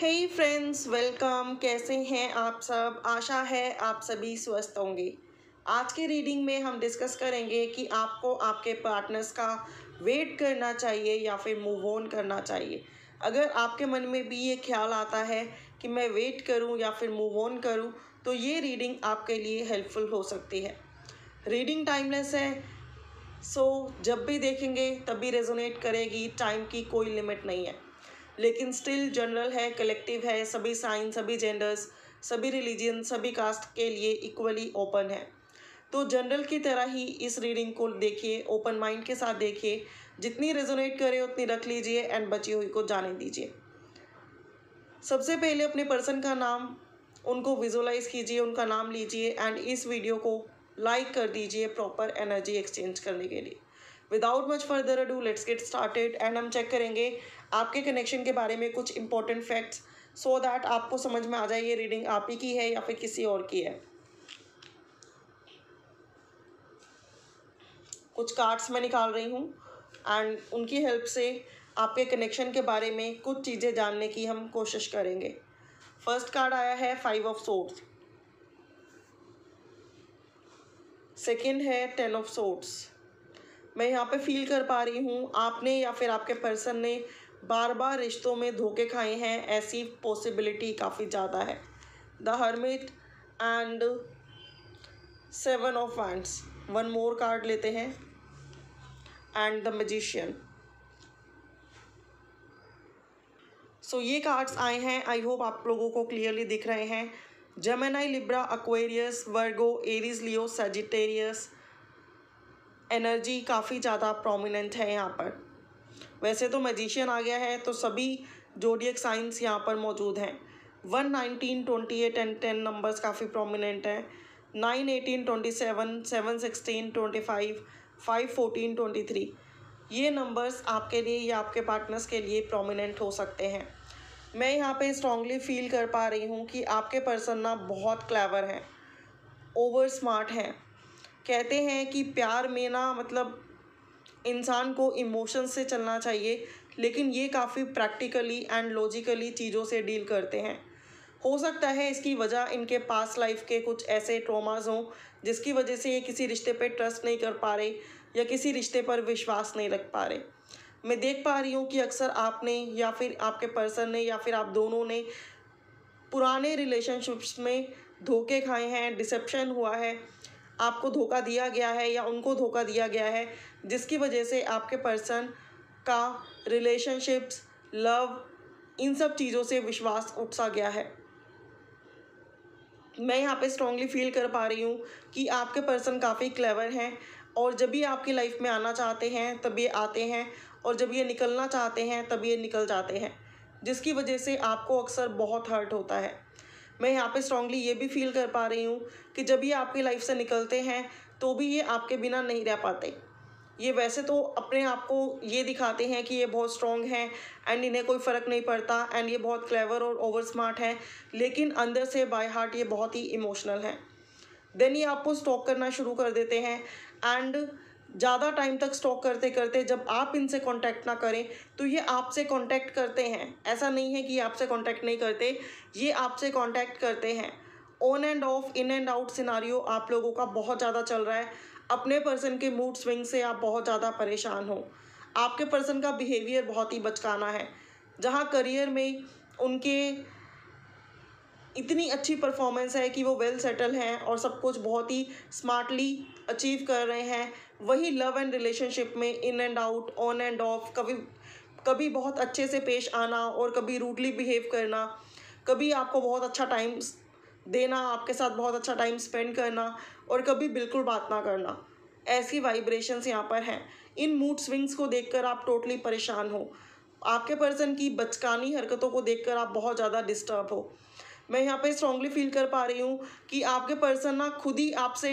हे friends welcome कैसे हैं आप सब आशा है आप सभी स्वस्थ होंगे आज के रीडिंग में हम डिस्कस करेंगे कि आपको आपके पार्टनर्स का वेट करना चाहिए या फिर मूव ऑन करना चाहिए अगर आपके मन में भी ये ख्याल आता है कि मैं वेट करूं या फिर मूव ऑन करूं तो ये रीडिंग आपके लिए हेल्पफुल हो सकती है रीडिंग टाइमलेस है सो so, जब भी देखेंगे तब भी रेजोनेट करेगी टाइम की कोई लिमिट नहीं है लेकिन स्टिल जनरल है कलेक्टिव है सभी साइंस सभी जेंडर्स सभी रिलीजन सभी कास्ट के लिए इक्वली ओपन है तो जनरल की तरह ही इस रीडिंग को देखिए ओपन माइंड के साथ देखिए जितनी रेजोनेट करे उतनी रख लीजिए एंड बची हुई को जाने दीजिए सबसे पहले अपने पर्सन का नाम उनको विजुलाइज कीजिए उनका नाम लीजिए एंड इस वीडियो को लाइक कर दीजिए प्रॉपर एनर्जी एक्सचेंज करने के लिए without much further do let's get started and हम चेक करेंगे आपके कनेक्शन के बारे में कुछ इंपॉर्टेंट फैक्ट्स सो दैट आपको समझ में आ जाए ये रीडिंग आप ही की है या फिर किसी और की है कुछ कार्ड्स मैं निकाल रही हूँ एंड उनकी हेल्प से आपके कनेक्शन के बारे में कुछ चीज़ें जानने की हम कोशिश करेंगे फर्स्ट कार्ड आया है फाइव ऑफ सोर्ट्स सेकेंड है टेन ऑफ सोर्ट्स मैं यहाँ पे फील कर पा रही हूँ आपने या फिर आपके पर्सन ने बार बार रिश्तों में धोखे खाए हैं ऐसी पॉसिबिलिटी काफ़ी ज़्यादा है the hermit and seven of wands one more card लेते हैं एंड द मजिशियन सो ये कार्ड्स आए हैं आई होप आप लोगों को क्लियरली दिख रहे हैं Gemini Libra Aquarius Virgo Aries Leo Sagittarius energy काफ़ी ज़्यादा प्रोमिनेंट है यहाँ पर वैसे तो मैजिशियन आ गया है तो सभी जोडियक साइंस यहाँ पर मौजूद हैं one nineteen twenty eight and ten numbers काफ़ी प्रोमिनेंट हैं nine eighteen twenty seven seven sixteen twenty five five fourteen twenty three ये नंबर्स आपके लिए या आपके पार्टनर्स के लिए प्रोमिनेंट हो सकते हैं मैं यहाँ पे स्ट्रांगली फील कर पा रही हूँ कि आपके पर्सन ना बहुत क्लेवर हैं ओवर स्मार्ट हैं कहते हैं कि प्यार में ना मतलब इंसान को इमोशन से चलना चाहिए लेकिन ये काफ़ी प्रैक्टिकली एंड लॉजिकली चीज़ों से डील करते हैं हो सकता है इसकी वजह इनके पास लाइफ के कुछ ऐसे ट्रॉमाज हों जिसकी वजह से ये किसी रिश्ते पे ट्रस्ट नहीं कर पा रहे या किसी रिश्ते पर विश्वास नहीं रख पा रहे मैं देख पा रही हूँ कि अक्सर आपने या फिर आपके पर्सन ने या फिर आप दोनों ने पुराने रिलेशनशिप्स में धोखे खाए हैं डिसेप्शन हुआ है आपको धोखा दिया गया है या उनको धोखा दिया गया है जिसकी वजह से आपके पर्सन का रिलेशनशिप्स लव इन सब चीज़ों से विश्वास उठ सा गया है मैं यहाँ पे स्ट्रॉन्गली फील कर पा रही हूँ कि आपके पर्सन काफ़ी क्लेवर हैं और जब भी आपकी लाइफ में आना चाहते हैं तब ये आते हैं और जब ये निकलना चाहते हैं तब ये निकल जाते हैं जिसकी वजह से आपको अक्सर बहुत हर्ट होता है मैं यहाँ पे स्ट्रॉन्गली ये भी फील कर पा रही हूँ कि जब ये आपकी लाइफ से निकलते हैं तो भी ये आपके बिना नहीं रह पाते ये वैसे तो अपने आप को ये दिखाते हैं कि ये बहुत स्ट्रॉन्ग हैं एंड इन्हें कोई फ़र्क नहीं पड़ता एंड ये बहुत क्लेवर और ओवर स्मार्ट है लेकिन अंदर से बाय हार्ट ये बहुत ही इमोशनल है देन ये आपको स्टॉक करना शुरू कर देते हैं एंड ज़्यादा टाइम तक स्टॉक करते करते जब आप इनसे कांटेक्ट ना करें तो ये आपसे कांटेक्ट करते हैं ऐसा नहीं है कि ये आपसे कांटेक्ट नहीं करते ये आपसे कांटेक्ट करते हैं on and off in and out scenario आप लोगों का बहुत ज़्यादा चल रहा है अपने पर्सन के मूड स्विंग से आप बहुत ज़्यादा परेशान हो आपके पर्सन का बिहेवियर बहुत ही बचकाना है जहाँ करियर में उनके इतनी अच्छी परफॉर्मेंस है कि वो वेल सेटल हैं और सब कुछ बहुत ही स्मार्टली अचीव कर रहे हैं वही लव एंड रिलेशनशिप में in and out on and off कभी कभी बहुत अच्छे से पेश आना और कभी रूडली बिहेव करना कभी आपको बहुत अच्छा टाइम देना आपके साथ बहुत अच्छा टाइम स्पेंड करना और कभी बिल्कुल बात ना करना ऐसी वाइब्रेशंस यहाँ पर हैं इन मूड स्विंग्स को देखकर आप टोटली परेशान हो आपके पर्सन की बचकानी हरकतों को देखकर आप बहुत ज़्यादा डिस्टर्ब हो मैं यहाँ पे स्ट्रांगली फील कर पा रही हूँ कि आपके पर्सन ना खुद ही आपसे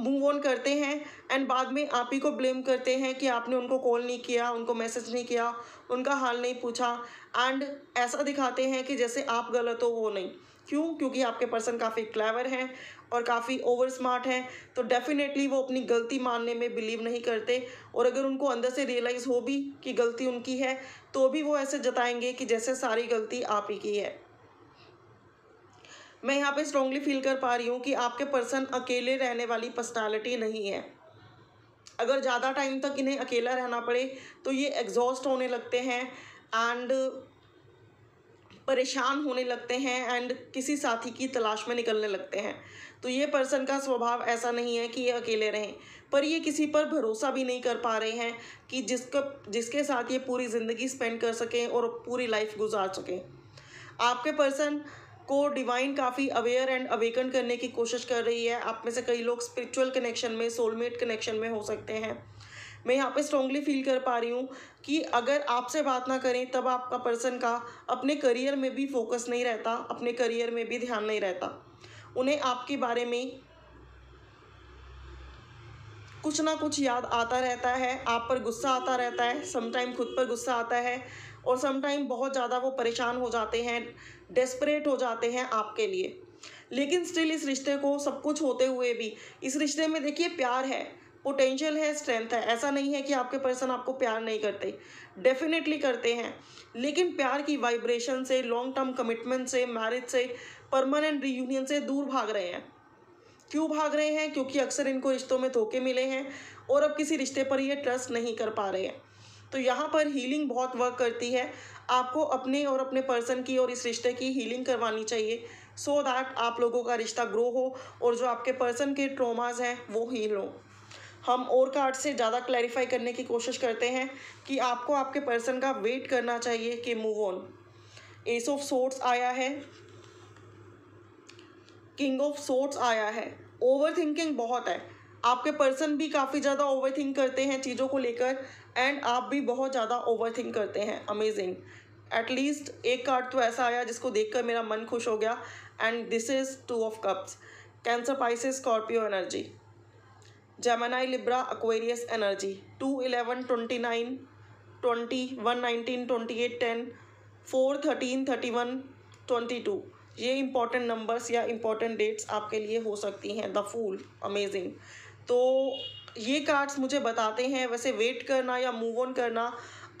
मूव ऑन करते हैं एंड बाद में आप ही को ब्लेम करते हैं कि आपने उनको कॉल नहीं किया उनको मैसेज नहीं किया उनका हाल नहीं पूछा एंड ऐसा दिखाते हैं कि जैसे आप गलत हो वो नहीं क्यों क्योंकि आपके पर्सन काफ़ी क्लेवर हैं और काफ़ी ओवर स्मार्ट हैं तो डेफिनेटली वो अपनी गलती मानने में बिलीव नहीं करते और अगर उनको अंदर से रियलाइज़ हो भी कि गलती उनकी है तो भी वो ऐसे जताएंगे कि जैसे सारी गलती आप ही की है मैं यहाँ पे स्ट्रॉन्गली फील कर पा रही हूँ कि आपके पर्सन अकेले रहने वाली पर्सनैलिटी नहीं है अगर ज़्यादा टाइम तक इन्हें अकेला रहना पड़े तो ये एग्जॉस्ट होने लगते हैं एंड परेशान होने लगते हैं एंड किसी साथी की तलाश में निकलने लगते हैं तो ये पर्सन का स्वभाव ऐसा नहीं है कि ये अकेले रहें पर ये किसी पर भरोसा भी नहीं कर पा रहे हैं कि जिसका जिसके साथ ये पूरी ज़िंदगी स्पेंड कर सकें और पूरी लाइफ गुजार सकें आपके पर्सन को डिवाइन काफ़ी अवेयर एंड अवेकन करने की कोशिश कर रही है आप में से कई लोग स्पिरिचुअल कनेक्शन में सोलमेट कनेक्शन में हो सकते हैं मैं यहाँ पे स्ट्रांगली फील कर पा रही हूँ कि अगर आपसे बात ना करें तब आपका पर्सन का अपने करियर में भी फोकस नहीं रहता अपने करियर में भी ध्यान नहीं रहता उन्हें आपके बारे में कुछ ना कुछ याद आता रहता है आप पर गुस्सा आता रहता है समटाइम खुद पर गुस्सा आता है और समटाइम बहुत ज़्यादा वो परेशान हो जाते हैं डेस्परेट हो जाते हैं आपके लिए लेकिन स्टिल इस रिश्ते को सब कुछ होते हुए भी इस रिश्ते में देखिए प्यार है पोटेंशियल है स्ट्रेंथ है ऐसा नहीं है कि आपके पर्सन आपको प्यार नहीं करते डेफिनेटली करते हैं लेकिन प्यार की वाइब्रेशन से लॉन्ग टर्म कमिटमेंट से मैरिज से परमानेंट रीयूनियन से दूर भाग रहे हैं क्यों भाग रहे हैं क्योंकि अक्सर इनको रिश्तों में धोखे मिले हैं और अब किसी रिश्ते पर ये ट्रस्ट नहीं कर पा रहे हैं तो यहाँ पर हीलिंग बहुत वर्क करती है आपको अपने और अपने पर्सन की और इस रिश्ते की हीलिंग करवानी चाहिए सो so दैट आप लोगों का रिश्ता ग्रो हो और जो आपके पर्सन के ट्रोमाज हैं वो हील हों हम और कार्ड से ज़्यादा क्लैरिफाई करने की कोशिश करते हैं कि आपको आपके पर्सन का वेट करना चाहिए कि move on ace of swords आया है किंग ऑफ सोर्ट्स आया है ओवर थिंकिंग बहुत है आपके पर्सन भी काफ़ी ज़्यादा ओवर थिंक करते हैं चीज़ों को लेकर एंड आप भी बहुत ज़्यादा ओवर थिंक करते हैं अमेजिंग एटलीस्ट एक कार्ड तो ऐसा आया जिसको देखकर मेरा मन खुश हो गया and this is two of cups Cancer Pisces Scorpio energy Gemini Libra Aquarius energy two eleven twenty nine twenty one nineteen twenty eight ten four thirteen thirty one twenty two ये इंपॉर्टेंट नंबर्स या important dates आपके लिए हो सकती हैं the fool amazing तो ये cards मुझे बताते हैं वैसे वेट करना या मूव ऑन करना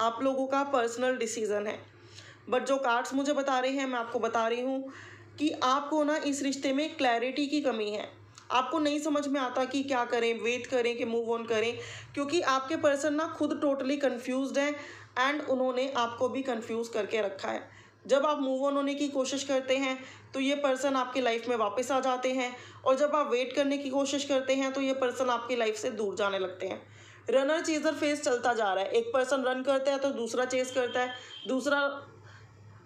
आप लोगों का पर्सनल डिसीज़न है बट जो कार्ड्स मुझे बता रहे हैं मैं आपको बता रही हूँ कि आपको ना इस रिश्ते में क्लैरिटी की कमी है आपको नहीं समझ में आता कि क्या करें वेट करें कि मूव ऑन करें क्योंकि आपके पर्सन ना खुद टोटली कन्फ्यूज हैं एंड उन्होंने आपको भी कन्फ्यूज़ करके रखा है जब आप मूव ऑन होने की कोशिश करते हैं तो ये पर्सन आपकी लाइफ में वापस आ जाते हैं और जब आप वेट करने की कोशिश करते हैं तो ये पर्सन आपकी लाइफ से दूर जाने लगते हैं रनर चेजर फेस चलता जा रहा है एक पर्सन रन करता है तो दूसरा चेस करता है दूसरा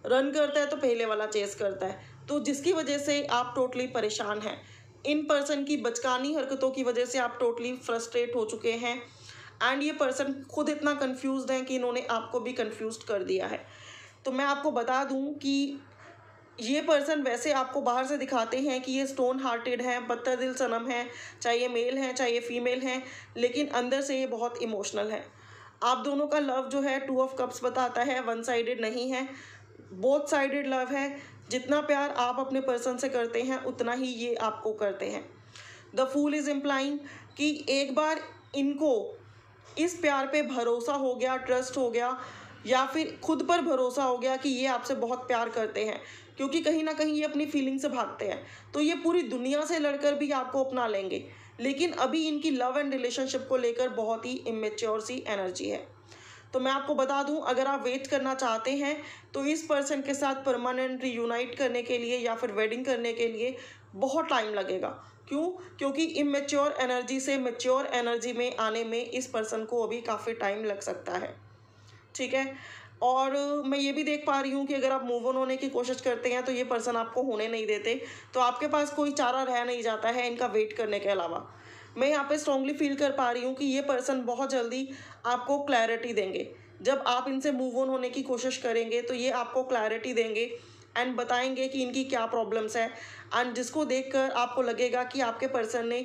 रन करता है तो पहले वाला चेस करता है तो जिसकी वजह से आप टोटली परेशान हैं इन पर्सन की बचकानी हरकतों की वजह से आप टोटली फ्रस्ट्रेट हो चुके हैं एंड ये पर्सन खुद इतना कन्फ्यूज हैं कि इन्होंने आपको भी कन्फ्यूज कर दिया है तो मैं आपको बता दूं कि ये पर्सन वैसे आपको बाहर से दिखाते हैं कि ये स्टोन हार्टेड हैं पत्थर दिल सनम हैं चाहे ये मेल हैं चाहे ये फीमेल हैं लेकिन अंदर से ये बहुत इमोशनल है आप दोनों का लव जो है टू ऑफ कप्स बताता है वन साइडेड नहीं है बोथ साइडेड लव है जितना प्यार आप अपने पर्सन से करते हैं उतना ही ये आपको करते हैं द फूल इज़ इम्प्लाइंग कि एक बार इनको इस प्यार पे भरोसा हो गया ट्रस्ट हो गया या फिर खुद पर भरोसा हो गया कि ये आपसे बहुत प्यार करते हैं क्योंकि कहीं ना कहीं ये अपनी फीलिंग से भागते हैं तो ये पूरी दुनिया से लड़कर भी आपको अपना लेंगे लेकिन अभी इनकी लव एंड रिलेशनशिप को लेकर बहुत ही इमेच्योर सी एनर्जी है तो मैं आपको बता दूं अगर आप वेट करना चाहते हैं तो इस पर्सन के साथ परमानेंट यूनाइट करने के लिए या फिर वेडिंग करने के लिए बहुत टाइम लगेगा क्यों क्योंकि इमेच्योर एनर्जी से मेच्योर एनर्जी में आने में इस पर्सन को अभी काफ़ी टाइम लग सकता है ठीक है और मैं ये भी देख पा रही हूँ कि अगर आप मूव ऑन होने की कोशिश करते हैं तो ये पर्सन आपको होने नहीं देते तो आपके पास कोई चारा रह नहीं जाता है इनका वेट करने के अलावा मैं यहाँ पे स्ट्रांगली फील कर पा रही हूँ कि ये पर्सन बहुत जल्दी आपको क्लैरिटी देंगे जब आप इनसे मूव ऑन होने की कोशिश करेंगे तो ये आपको क्लैरिटी देंगे एंड बताएंगे कि इनकी क्या प्रॉब्लम्स है एंड जिसको देखकर आपको लगेगा कि आपके पर्सन ने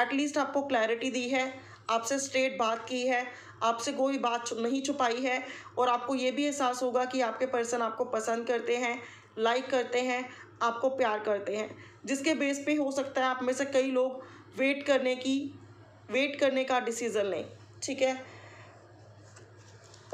एटलीस्ट आपको क्लैरिटी दी है आपसे स्ट्रेट बात की है आपसे कोई बात नहीं छुपाई है और आपको ये भी एहसास होगा कि आपके पर्सन आपको पसंद करते हैं लाइक करते हैं आपको प्यार करते हैं जिसके बेस पे हो सकता है आप में से कई लोग वेट करने की वेट करने का डिसीज़न लें ठीक है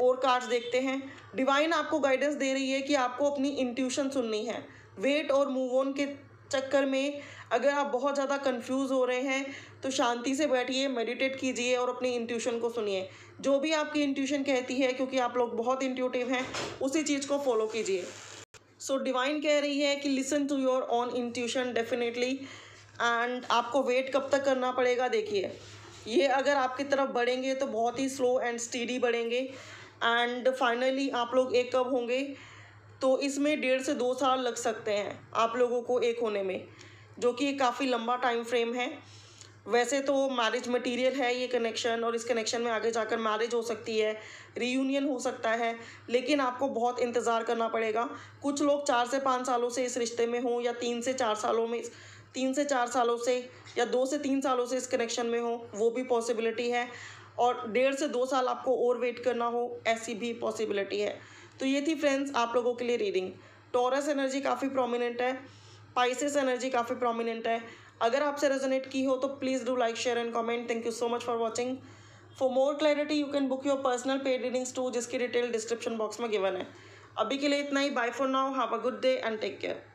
और कार्ड्स देखते हैं डिवाइन आपको गाइडेंस दे रही है कि आपको अपनी इंट्यूशन सुननी है वेट और मूव ऑन के चक्कर में अगर आप बहुत ज़्यादा कंफ्यूज हो रहे हैं तो शांति से बैठिए मेडिटेट कीजिए और अपनी इंट्यूशन को सुनिए जो भी आपकी इंट्यूशन कहती है क्योंकि आप लोग बहुत इंट्यूटिव हैं उसी चीज़ को फॉलो कीजिए सो so, डिवाइन कह रही है कि listen to your own intuition definitely and आपको वेट कब तक करना पड़ेगा देखिए ये अगर आपकी तरफ बढ़ेंगे तो बहुत ही स्लो एंड स्टीडी बढ़ेंगे एंड फाइनली आप लोग एक कब होंगे तो इसमें डेढ़ से दो साल लग सकते हैं आप लोगों को एक होने में जो कि काफ़ी लंबा टाइम फ्रेम है वैसे तो मैरिज मटेरियल है ये कनेक्शन और इस कनेक्शन में आगे जाकर मैरिज हो सकती है रीयूनियन हो सकता है लेकिन आपको बहुत इंतज़ार करना पड़ेगा कुछ लोग चार से पाँच सालों से इस रिश्ते में हों या तीन से चार सालों में तीन से चार सालों से या दो से तीन सालों से इस कनेक्शन में हो वो भी पॉसिबिलिटी है और डेढ़ से दो साल आपको और वेट करना हो ऐसी भी पॉसिबिलिटी है तो ये थी फ्रेंड्स आप लोगों के लिए रीडिंग टॉरस एनर्जी काफ़ी प्रोमिनेंट है पाइसिस एनर्जी काफ़ी प्रोमिनेंट है अगर आपसे रेजोनेट की हो तो please do like share and comment thank you so much for watching for more clarity you can book your personal paid readings too जिसकी डिटेल डिस्क्रिप्शन बॉक्स में गिवन है अभी के लिए इतना ही bye for now have a good day and take care